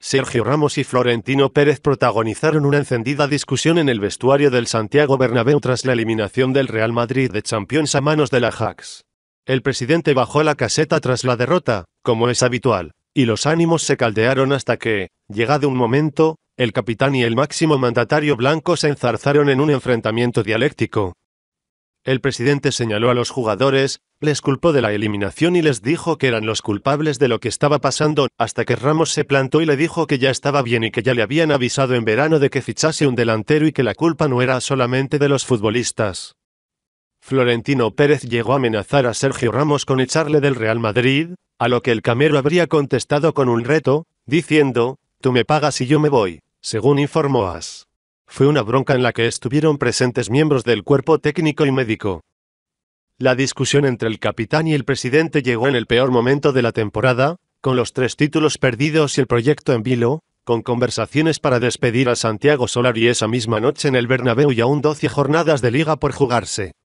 Sergio Ramos y Florentino Pérez protagonizaron una encendida discusión en el vestuario del Santiago Bernabéu tras la eliminación del Real Madrid de Champions a manos de la Ajax. El presidente bajó la caseta tras la derrota, como es habitual, y los ánimos se caldearon hasta que, llegado un momento, el capitán y el máximo mandatario blanco se enzarzaron en un enfrentamiento dialéctico, el presidente señaló a los jugadores, les culpó de la eliminación y les dijo que eran los culpables de lo que estaba pasando, hasta que Ramos se plantó y le dijo que ya estaba bien y que ya le habían avisado en verano de que fichase un delantero y que la culpa no era solamente de los futbolistas. Florentino Pérez llegó a amenazar a Sergio Ramos con echarle del Real Madrid, a lo que el Camero habría contestado con un reto, diciendo, tú me pagas y yo me voy, según informó AS. Fue una bronca en la que estuvieron presentes miembros del cuerpo técnico y médico. La discusión entre el capitán y el presidente llegó en el peor momento de la temporada, con los tres títulos perdidos y el proyecto en vilo, con conversaciones para despedir a Santiago Solari esa misma noche en el Bernabéu y aún 12 jornadas de liga por jugarse.